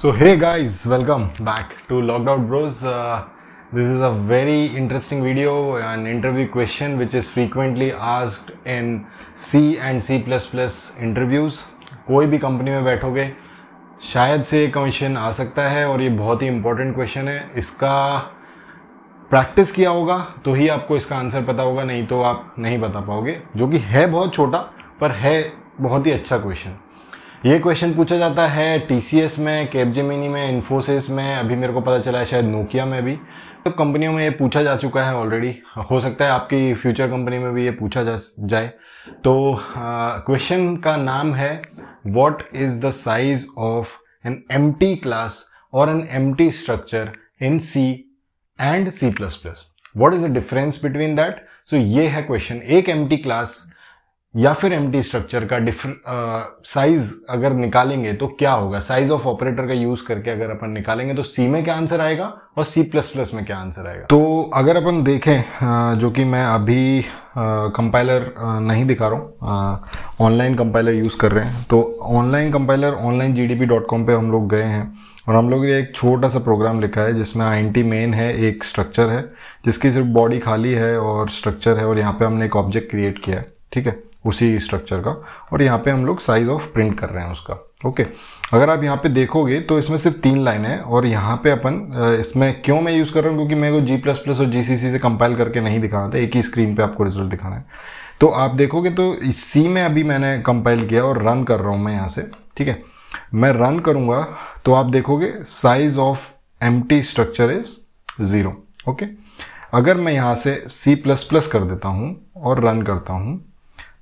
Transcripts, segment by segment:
so hey guys welcome back to lockdown bros this is a very interesting video and interview question which is frequently asked in C and C plus plus interviews कोई भी company में बैठोगे शायद से ये question आ सकता है और ये बहुत ही इंपॉर्टेंट क्वेश्चन है इसका प्रैक्टिस किया होगा तो ही आपको इसका आंसर पता होगा नहीं तो आप नहीं बता पाओगे जो कि है बहुत छोटा पर है बहुत ही अच्छा क्वेश्चन ये क्वेश्चन पूछा जाता है टीसीएस में कैपजेमिनी में इन्फोसिस में अभी मेरे को पता चला है शायद नोकिया में भी तो कंपनियों में ये पूछा जा चुका है ऑलरेडी हो सकता है आपकी फ्यूचर कंपनी में भी ये पूछा जा जाए तो क्वेश्चन uh, का नाम है what is the size of an M class और an M structure in C and C plus plus what is the difference between that so ये है क्वेश्चन एक एम क्लास या फिर एम स्ट्रक्चर का डिफर साइज uh, अगर निकालेंगे तो क्या होगा साइज ऑफ ऑपरेटर का यूज करके अगर अपन निकालेंगे तो सी में क्या आंसर आएगा और सी प्लस प्लस में क्या आंसर आएगा तो अगर अपन देखें uh, जो कि मैं अभी कंपाइलर uh, नहीं दिखा रहा हूँ ऑनलाइन कंपाइलर यूज़ कर रहे हैं तो online compiler online G D पे हम लोग गए हैं और हम लोग ने एक छोटा सा प्रोग्राम लिखा है जिसमें आई मेन है एक स्ट्रक्चर है जिसकी सिर्फ बॉडी खाली है और स्ट्रक्चर है और यहाँ पे हमने एक ऑब्जेक्ट क्रिएट किया है ठीक है उसी स्ट्रक्चर का और यहाँ पे हम लोग साइज ऑफ प्रिंट कर रहे हैं उसका ओके अगर आप यहाँ पे देखोगे तो इसमें सिर्फ तीन लाइन है और यहाँ पे अपन इसमें क्यों मैं यूज़ कर रहा हूँ क्योंकि मेरे को जी प्लस प्लस और जी सी सी से कंपाइल करके नहीं दिखाना था एक ही स्क्रीन पे आपको रिजल्ट दिखाना है तो आप देखोगे तो सी में अभी मैंने कंपाइल किया और रन कर रहा हूँ मैं यहाँ से ठीक है मैं रन करूँगा तो आप देखोगे size of M structure is zero okay अगर मैं यहाँ से सी प्लस प्लस कर देता हूँ और रन करता हूँ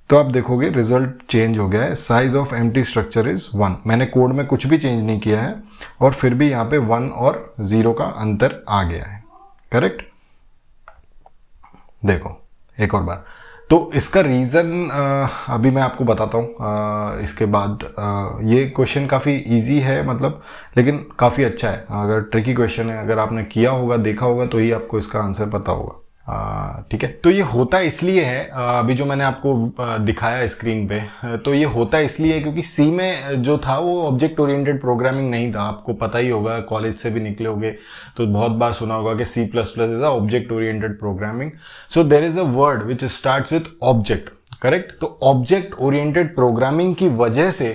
तो आप देखोगे रिजल्ट चेंज हो गया है size of M structure is one मैंने कोड में कुछ भी चेंज नहीं किया है और फिर भी यहाँ पे वन और जीरो का अंतर आ गया है करेक्ट देखो एक और बार तो इसका रीज़न अभी मैं आपको बताता हूँ इसके बाद आ, ये क्वेश्चन काफ़ी इजी है मतलब लेकिन काफ़ी अच्छा है अगर ट्रिकी क्वेश्चन है अगर आपने किया होगा देखा होगा तो ही आपको इसका आंसर पता होगा ठीक है तो ये होता इसलिए है अभी जो मैंने आपको दिखाया स्क्रीन पे तो ये होता इसलिए क्योंकि सी में जो था वो ऑब्जेक्ट ओरिएंटेड प्रोग्रामिंग नहीं था आपको पता ही होगा कॉलेज से भी निकले होंगे तो बहुत बार सुना होगा कि C plus plus is a object oriented programming so there is a word which start with object correct तो ऑब्जेक्ट ओरिएंटेड प्रोग्रामिंग की वजह से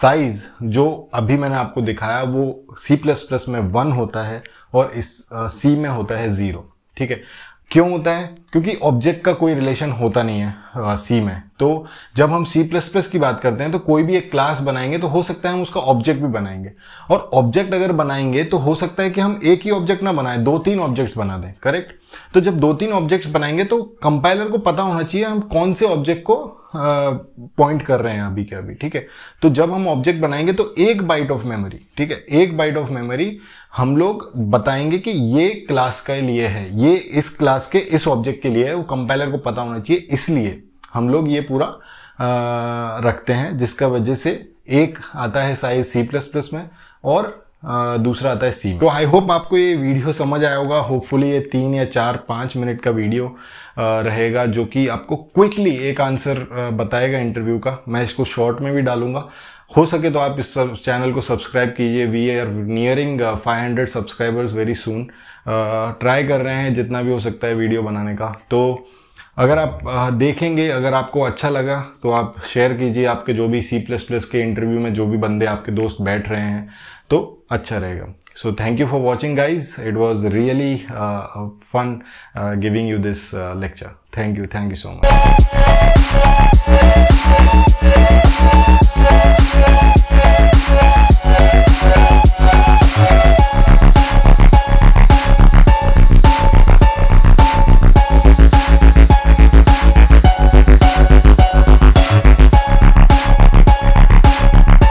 साइज जो अभी मैंने आपको दिखाया वो सी प्लस प्लस में वन होता है और इस सी uh, में होता है ज़ीरो ठीक है क्यों होता है क्योंकि ऑब्जेक्ट का कोई रिलेशन होता नहीं है सी में तो जब हम सी प्लस प्लस की बात करते हैं तो कोई भी एक क्लास बनाएंगे तो हो सकता है हम उसका ऑब्जेक्ट भी बनाएंगे और ऑब्जेक्ट अगर बनाएंगे तो हो सकता है कि हम एक ही ऑब्जेक्ट ना बनाएं दो तीन ऑब्जेक्ट्स बना दें करेक्ट तो जब दो तीन ऑब्जेक्ट्स बनाएंगे तो कंपाइलर को पता होना चाहिए हम कौन से ऑब्जेक्ट को पॉइंट कर रहे हैं अभी के अभी ठीक है तो जब हम ऑब्जेक्ट बनाएंगे तो एक बाइट ऑफ मेमोरी ठीक है एक बाइट ऑफ मेमोरी हम लोग बताएंगे कि ये क्लास के लिए है ये इस क्लास के इस ऑब्जेक्ट के लिए है वो कंपाइलर को पता होना चाहिए इसलिए हम लोग ये पूरा आ, रखते हैं जिसका वजह से एक आता है साइज सी प्लस प्लस में और दूसरा आता है सीमा तो आई होप आपको ये वीडियो समझ आया होगा होपफुली ये तीन या चार पाँच मिनट का वीडियो रहेगा जो कि आपको क्विकली एक आंसर बताएगा इंटरव्यू का मैं इसको शॉर्ट में भी डालूंगा हो सके तो आप इस चैनल को सब्सक्राइब कीजिए we are nearing 500 subscribers very soon try कर रहे हैं जितना भी हो सकता है वीडियो बनाने का तो अगर आप देखेंगे अगर आपको अच्छा लगा तो आप शेयर कीजिए आपके जो भी सी प्लस प्लस के इंटरव्यू में जो भी बंदे आपके दोस्त बैठ रहे हैं तो अच्छा रहेगा so thank you for watching guys it was really fun giving you this lecture thank you thank you so much